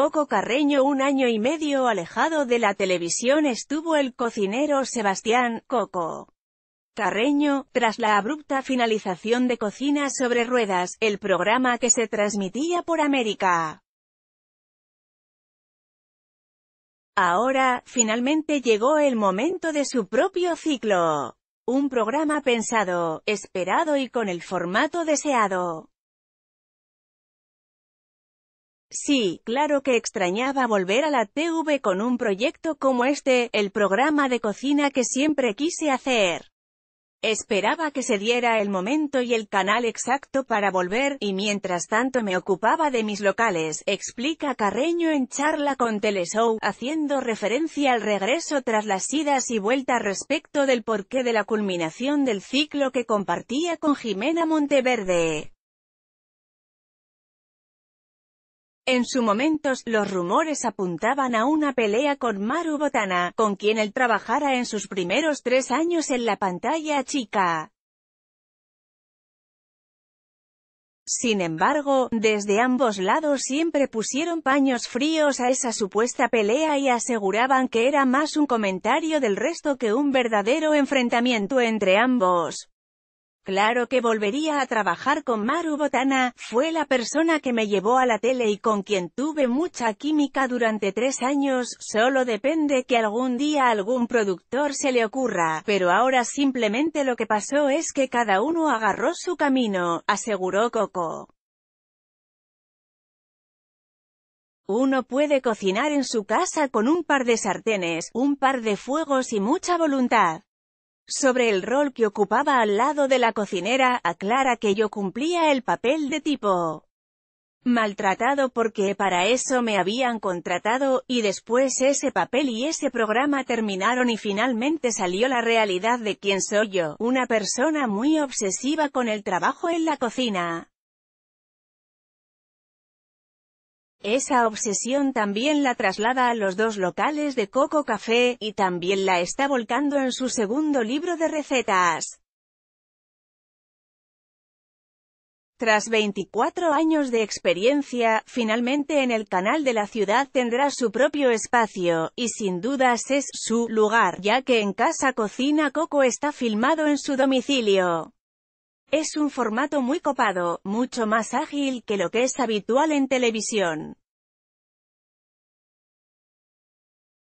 Coco Carreño un año y medio alejado de la televisión estuvo el cocinero Sebastián Coco. Carreño, tras la abrupta finalización de Cocina sobre Ruedas, el programa que se transmitía por América. Ahora, finalmente llegó el momento de su propio ciclo. Un programa pensado, esperado y con el formato deseado. Sí, claro que extrañaba volver a la TV con un proyecto como este, el programa de cocina que siempre quise hacer. Esperaba que se diera el momento y el canal exacto para volver, y mientras tanto me ocupaba de mis locales, explica Carreño en charla con Teleshow, haciendo referencia al regreso tras las idas y vueltas respecto del porqué de la culminación del ciclo que compartía con Jimena Monteverde. En su momento, los rumores apuntaban a una pelea con Maru Botana, con quien él trabajara en sus primeros tres años en la pantalla chica. Sin embargo, desde ambos lados siempre pusieron paños fríos a esa supuesta pelea y aseguraban que era más un comentario del resto que un verdadero enfrentamiento entre ambos. Claro que volvería a trabajar con Maru Botana, fue la persona que me llevó a la tele y con quien tuve mucha química durante tres años, solo depende que algún día algún productor se le ocurra, pero ahora simplemente lo que pasó es que cada uno agarró su camino, aseguró Coco. Uno puede cocinar en su casa con un par de sartenes, un par de fuegos y mucha voluntad. Sobre el rol que ocupaba al lado de la cocinera, aclara que yo cumplía el papel de tipo maltratado porque para eso me habían contratado, y después ese papel y ese programa terminaron y finalmente salió la realidad de quién soy yo, una persona muy obsesiva con el trabajo en la cocina. Esa obsesión también la traslada a los dos locales de Coco Café, y también la está volcando en su segundo libro de recetas. Tras 24 años de experiencia, finalmente en el canal de la ciudad tendrá su propio espacio, y sin dudas es su lugar, ya que en Casa Cocina Coco está filmado en su domicilio. Es un formato muy copado, mucho más ágil que lo que es habitual en televisión.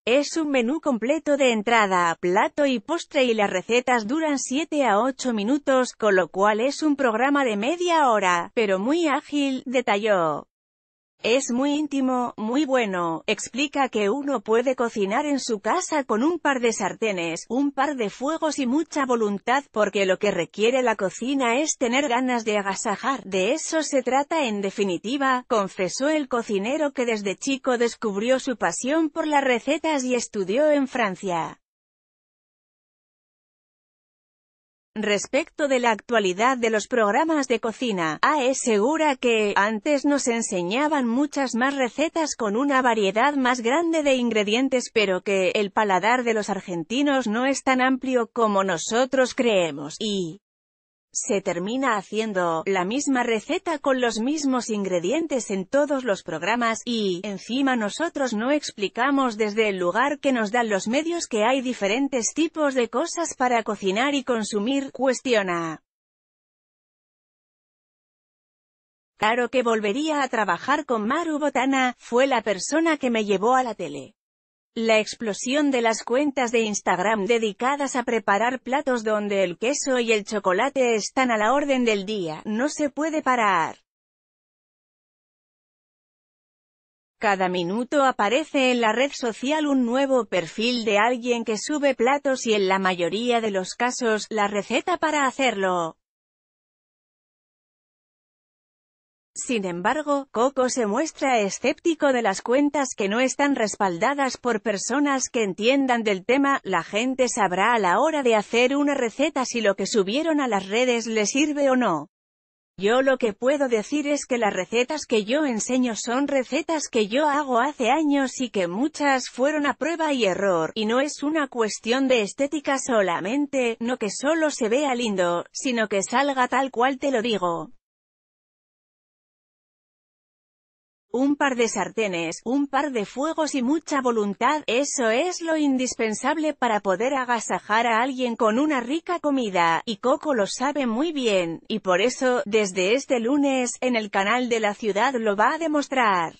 Es un menú completo de entrada, plato y postre y las recetas duran 7 a 8 minutos, con lo cual es un programa de media hora, pero muy ágil, detalló. Es muy íntimo, muy bueno, explica que uno puede cocinar en su casa con un par de sartenes, un par de fuegos y mucha voluntad, porque lo que requiere la cocina es tener ganas de agasajar, de eso se trata en definitiva, confesó el cocinero que desde chico descubrió su pasión por las recetas y estudió en Francia. Respecto de la actualidad de los programas de cocina, A ah, segura que, antes nos enseñaban muchas más recetas con una variedad más grande de ingredientes pero que, el paladar de los argentinos no es tan amplio como nosotros creemos, y, se termina haciendo la misma receta con los mismos ingredientes en todos los programas, y, encima nosotros no explicamos desde el lugar que nos dan los medios que hay diferentes tipos de cosas para cocinar y consumir, cuestiona. Claro que volvería a trabajar con Maru Botana, fue la persona que me llevó a la tele. La explosión de las cuentas de Instagram dedicadas a preparar platos donde el queso y el chocolate están a la orden del día, no se puede parar. Cada minuto aparece en la red social un nuevo perfil de alguien que sube platos y en la mayoría de los casos, la receta para hacerlo. Sin embargo, Coco se muestra escéptico de las cuentas que no están respaldadas por personas que entiendan del tema, la gente sabrá a la hora de hacer una receta si lo que subieron a las redes le sirve o no. Yo lo que puedo decir es que las recetas que yo enseño son recetas que yo hago hace años y que muchas fueron a prueba y error, y no es una cuestión de estética solamente, no que solo se vea lindo, sino que salga tal cual te lo digo. Un par de sartenes, un par de fuegos y mucha voluntad, eso es lo indispensable para poder agasajar a alguien con una rica comida, y Coco lo sabe muy bien, y por eso, desde este lunes, en el canal de la ciudad lo va a demostrar.